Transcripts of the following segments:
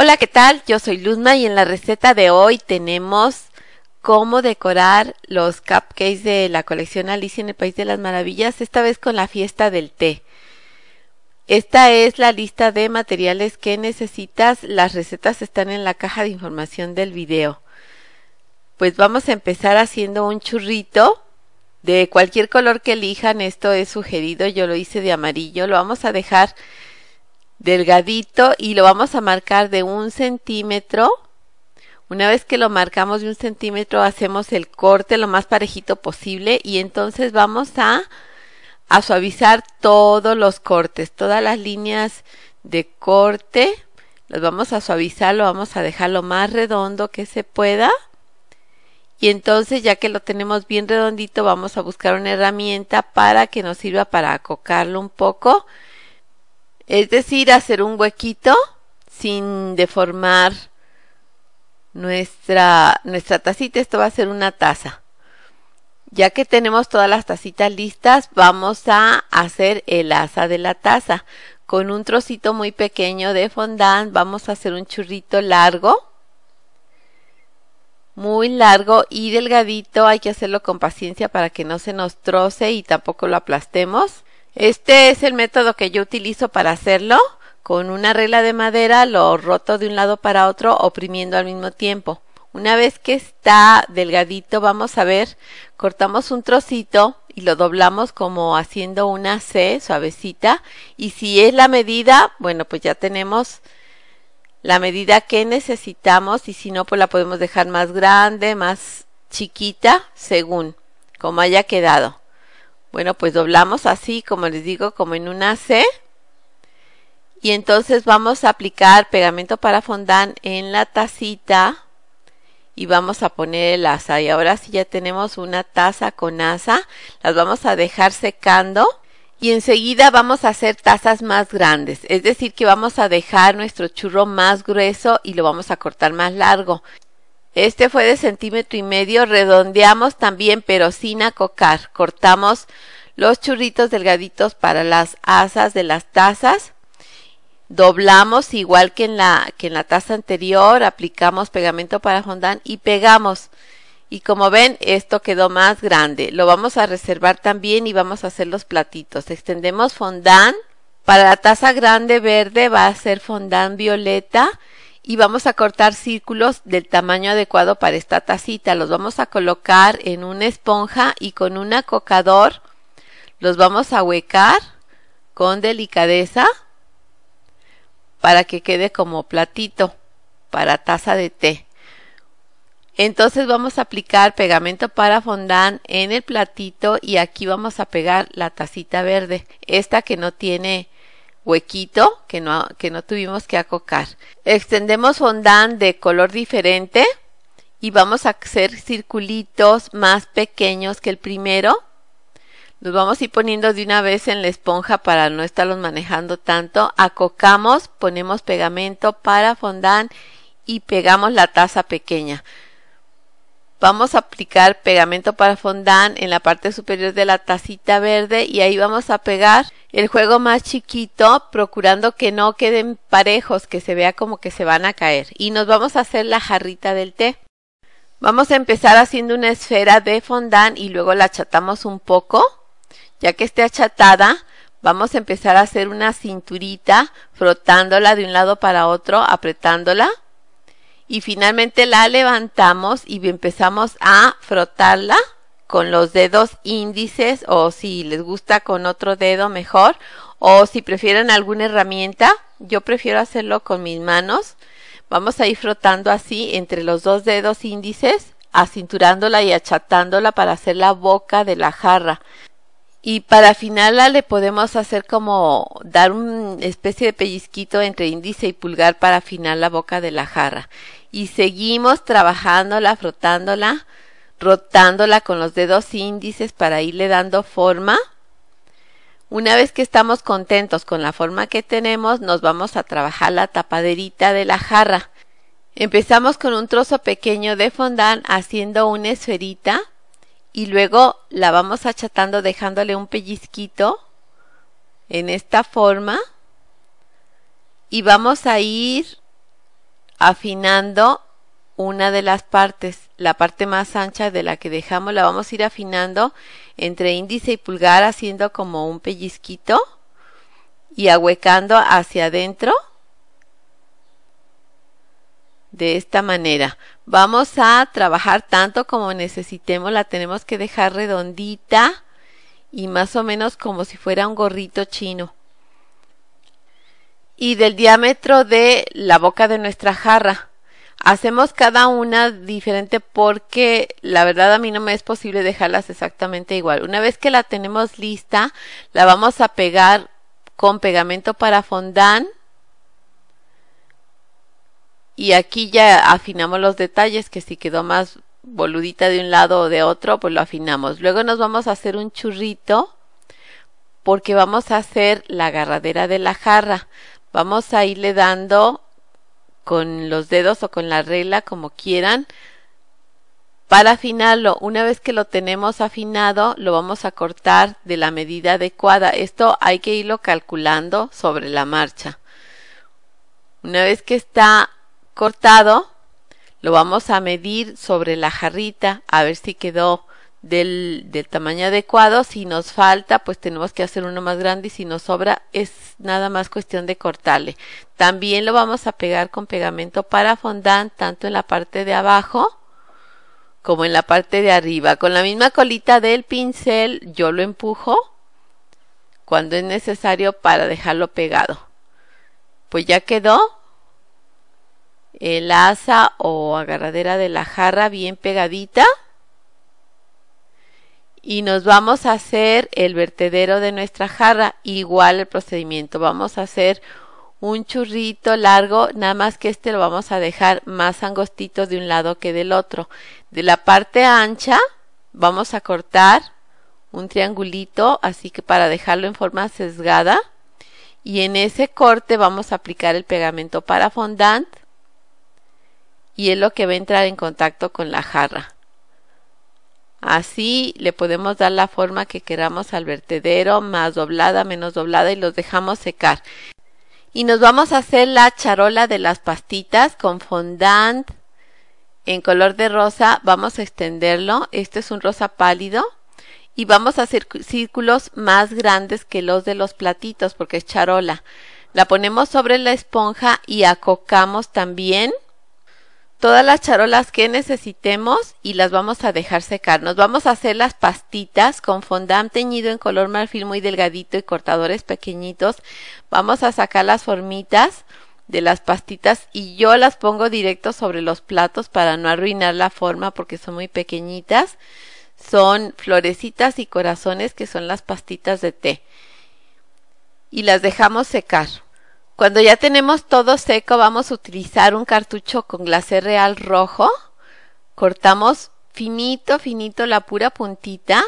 Hola, ¿qué tal? Yo soy Luzma y en la receta de hoy tenemos cómo decorar los cupcakes de la colección Alicia en el País de las Maravillas, esta vez con la fiesta del té. Esta es la lista de materiales que necesitas, las recetas están en la caja de información del video. Pues vamos a empezar haciendo un churrito de cualquier color que elijan, esto es sugerido, yo lo hice de amarillo, lo vamos a dejar delgadito y lo vamos a marcar de un centímetro. Una vez que lo marcamos de un centímetro hacemos el corte lo más parejito posible y entonces vamos a, a suavizar todos los cortes, todas las líneas de corte los vamos a suavizar, lo vamos a dejar lo más redondo que se pueda y entonces ya que lo tenemos bien redondito vamos a buscar una herramienta para que nos sirva para acocarlo un poco es decir, hacer un huequito sin deformar nuestra, nuestra tacita. Esto va a ser una taza. Ya que tenemos todas las tacitas listas, vamos a hacer el asa de la taza. Con un trocito muy pequeño de fondant vamos a hacer un churrito largo, muy largo y delgadito. Hay que hacerlo con paciencia para que no se nos troce y tampoco lo aplastemos. Este es el método que yo utilizo para hacerlo. Con una regla de madera lo roto de un lado para otro oprimiendo al mismo tiempo. Una vez que está delgadito, vamos a ver, cortamos un trocito y lo doblamos como haciendo una C suavecita. Y si es la medida, bueno, pues ya tenemos la medida que necesitamos y si no, pues la podemos dejar más grande, más chiquita, según como haya quedado. Bueno, pues doblamos así, como les digo, como en una C. Y entonces vamos a aplicar pegamento para fondant en la tacita y vamos a poner el asa. Y ahora sí ya tenemos una taza con asa, las vamos a dejar secando y enseguida vamos a hacer tazas más grandes, es decir que vamos a dejar nuestro churro más grueso y lo vamos a cortar más largo. Este fue de centímetro y medio, redondeamos también pero sin acocar, cortamos los churritos delgaditos para las asas de las tazas, doblamos igual que en la, que en la taza anterior, aplicamos pegamento para fondant y pegamos. Y como ven, esto quedó más grande. Lo vamos a reservar también y vamos a hacer los platitos. Extendemos fondant. Para la taza grande verde va a ser fondant violeta y vamos a cortar círculos del tamaño adecuado para esta tacita. Los vamos a colocar en una esponja y con un acocador los vamos a huecar con delicadeza para que quede como platito para taza de té. Entonces vamos a aplicar pegamento para fondant en el platito y aquí vamos a pegar la tacita verde, esta que no tiene huequito que no, que no tuvimos que acocar. Extendemos fondant de color diferente y vamos a hacer circulitos más pequeños que el primero. Los vamos a ir poniendo de una vez en la esponja para no estarlos manejando tanto. Acocamos, ponemos pegamento para fondant y pegamos la taza pequeña vamos a aplicar pegamento para fondant en la parte superior de la tacita verde y ahí vamos a pegar el juego más chiquito procurando que no queden parejos que se vea como que se van a caer y nos vamos a hacer la jarrita del té vamos a empezar haciendo una esfera de fondant y luego la achatamos un poco ya que esté achatada vamos a empezar a hacer una cinturita frotándola de un lado para otro apretándola y finalmente la levantamos y empezamos a frotarla con los dedos índices o si les gusta con otro dedo mejor o si prefieren alguna herramienta yo prefiero hacerlo con mis manos vamos a ir frotando así entre los dos dedos índices acinturándola y achatándola para hacer la boca de la jarra y para afinarla le podemos hacer como dar una especie de pellizquito entre índice y pulgar para afinar la boca de la jarra. Y seguimos trabajándola, frotándola, rotándola con los dedos índices para irle dando forma. Una vez que estamos contentos con la forma que tenemos, nos vamos a trabajar la tapaderita de la jarra. Empezamos con un trozo pequeño de fondant haciendo una esferita y luego la vamos achatando dejándole un pellizquito en esta forma y vamos a ir afinando una de las partes, la parte más ancha de la que dejamos, la vamos a ir afinando entre índice y pulgar haciendo como un pellizquito y ahuecando hacia adentro de esta manera. Vamos a trabajar tanto como necesitemos, la tenemos que dejar redondita y más o menos como si fuera un gorrito chino. Y del diámetro de la boca de nuestra jarra. Hacemos cada una diferente porque la verdad a mí no me es posible dejarlas exactamente igual. Una vez que la tenemos lista, la vamos a pegar con pegamento para fondant y aquí ya afinamos los detalles que si quedó más boludita de un lado o de otro pues lo afinamos luego nos vamos a hacer un churrito porque vamos a hacer la agarradera de la jarra vamos a irle dando con los dedos o con la regla como quieran para afinarlo una vez que lo tenemos afinado lo vamos a cortar de la medida adecuada esto hay que irlo calculando sobre la marcha una vez que está cortado lo vamos a medir sobre la jarrita a ver si quedó del, tamaño adecuado. Si nos falta, pues tenemos que hacer uno más grande y si nos sobra es nada más cuestión de cortarle. También lo vamos a pegar con pegamento para fondant tanto en la parte de abajo como en la parte de arriba. Con la misma colita del pincel yo lo empujo cuando es necesario para dejarlo pegado. Pues ya quedó el asa o agarradera de la jarra bien pegadita y nos vamos a hacer el vertedero de nuestra jarra igual el procedimiento vamos a hacer un churrito largo nada más que este lo vamos a dejar más angostito de un lado que del otro de la parte ancha vamos a cortar un triangulito así que para dejarlo en forma sesgada y en ese corte vamos a aplicar el pegamento para fondant y es lo que va a entrar en contacto con la jarra. Así le podemos dar la forma que queramos al vertedero, más doblada, menos doblada, y los dejamos secar. Y nos vamos a hacer la charola de las pastitas con fondant en color de rosa. Vamos a extenderlo. Este es un rosa pálido. Y vamos a hacer círculos más grandes que los de los platitos porque es charola. La ponemos sobre la esponja y acocamos también todas las charolas que necesitemos y las vamos a dejar secar. Nos vamos a hacer las pastitas con fondant teñido en color marfil muy delgadito y cortadores pequeñitos. Vamos a sacar las formitas de las pastitas y yo las pongo directo sobre los platos para no arruinar la forma porque son muy pequeñitas. Son florecitas y corazones que son las pastitas de té. Y las dejamos secar. Cuando ya tenemos todo seco, vamos a utilizar un cartucho con glacé real rojo. Cortamos finito, finito la pura puntita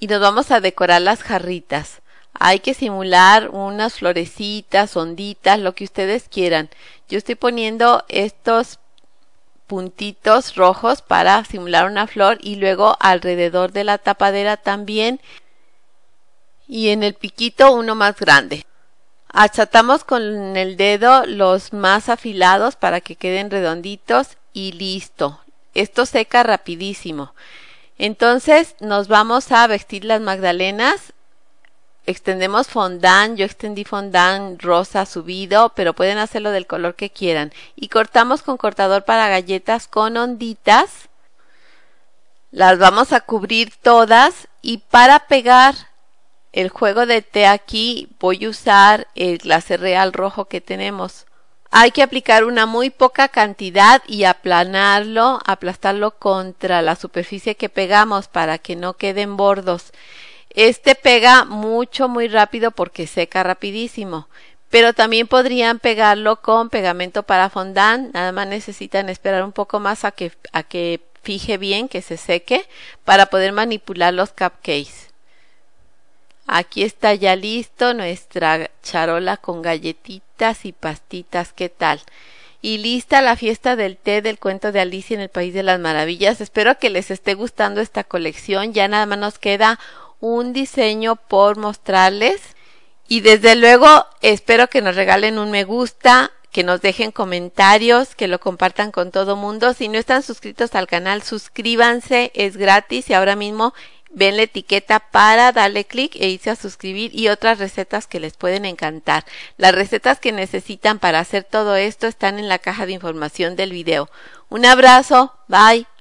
y nos vamos a decorar las jarritas. Hay que simular unas florecitas, onditas, lo que ustedes quieran. Yo estoy poniendo estos puntitos rojos para simular una flor y luego alrededor de la tapadera también y en el piquito uno más grande. Achatamos con el dedo los más afilados para que queden redonditos y listo. Esto seca rapidísimo. Entonces nos vamos a vestir las magdalenas. Extendemos fondant, yo extendí fondant rosa subido, pero pueden hacerlo del color que quieran. Y cortamos con cortador para galletas con onditas. Las vamos a cubrir todas y para pegar el juego de té aquí voy a usar el glase real rojo que tenemos. Hay que aplicar una muy poca cantidad y aplanarlo, aplastarlo contra la superficie que pegamos para que no queden bordos. Este pega mucho, muy rápido porque seca rapidísimo. Pero también podrían pegarlo con pegamento para fondant. Nada más necesitan esperar un poco más a que, a que fije bien, que se seque, para poder manipular los cupcakes. Aquí está ya listo nuestra charola con galletitas y pastitas, ¿qué tal? Y lista la fiesta del té del cuento de Alicia en el País de las Maravillas. Espero que les esté gustando esta colección. Ya nada más nos queda un diseño por mostrarles. Y desde luego espero que nos regalen un me gusta, que nos dejen comentarios, que lo compartan con todo mundo. Si no están suscritos al canal, suscríbanse, es gratis y ahora mismo ven la etiqueta para darle clic e irse a suscribir y otras recetas que les pueden encantar. Las recetas que necesitan para hacer todo esto están en la caja de información del video. Un abrazo, bye.